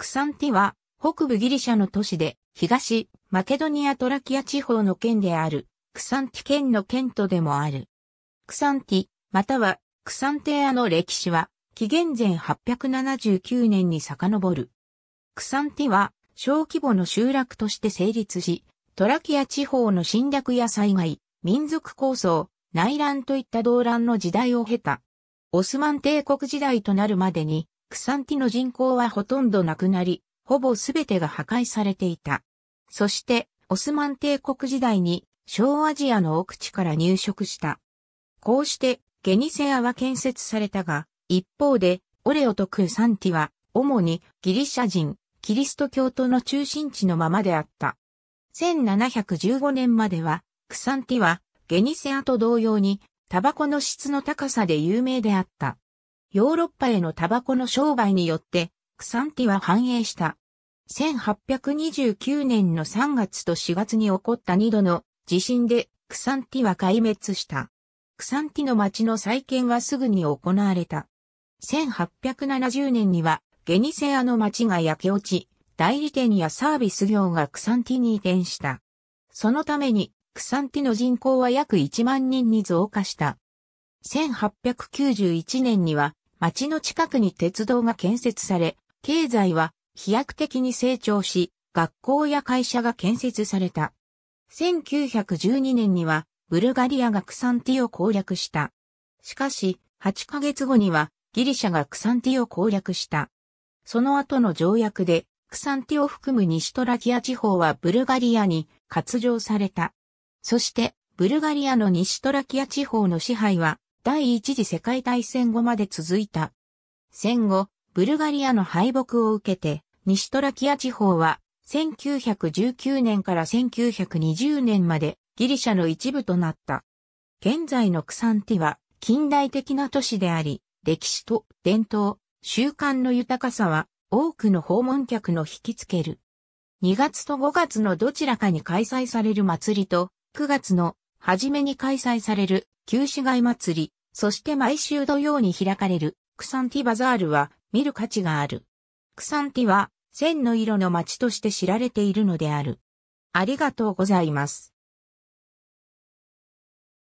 クサンティは、北部ギリシャの都市で、東、マケドニア・トラキア地方の県である、クサンティ県の県都でもある。クサンティ、または、クサンテアの歴史は、紀元前879年に遡る。クサンティは、小規模の集落として成立し、トラキア地方の侵略や災害、民族構想、内乱といった動乱の時代を経た。オスマン帝国時代となるまでに、クサンティの人口はほとんどなくなり、ほぼすべてが破壊されていた。そして、オスマン帝国時代に、小アジアの奥地から入植した。こうして、ゲニセアは建設されたが、一方で、オレオとクーサンティは、主にギリシャ人、キリスト教徒の中心地のままであった。1715年までは、クサンティは、ゲニセアと同様に、タバコの質の高さで有名であった。ヨーロッパへのタバコの商売によって、クサンティは繁栄した。1829年の3月と4月に起こった2度の地震でクサンティは壊滅した。クサンティの町の再建はすぐに行われた。1870年にはゲニセアの町が焼け落ち、代理店やサービス業がクサンティに移転した。そのためにクサンティの人口は約1万人に増加した。1891年には町の近くに鉄道が建設され、経済は飛躍的に成長し、学校や会社が建設された。1912年には、ブルガリアがクサンティを攻略した。しかし、8ヶ月後には、ギリシャがクサンティを攻略した。その後の条約で、クサンティを含む西トラキア地方はブルガリアに割譲された。そして、ブルガリアの西トラキア地方の支配は、第一次世界大戦後まで続いた。戦後、ブルガリアの敗北を受けて、西トラキア地方は、1919年から1920年までギリシャの一部となった。現在のクサンティは近代的な都市であり、歴史と伝統、習慣の豊かさは多くの訪問客の引きつける。2月と5月のどちらかに開催される祭りと、9月の初めに開催される旧市街祭り、そして毎週土曜に開かれるクサンティバザールは見る価値がある。クサンティは線の色の街として知られているのである。ありがとうございます。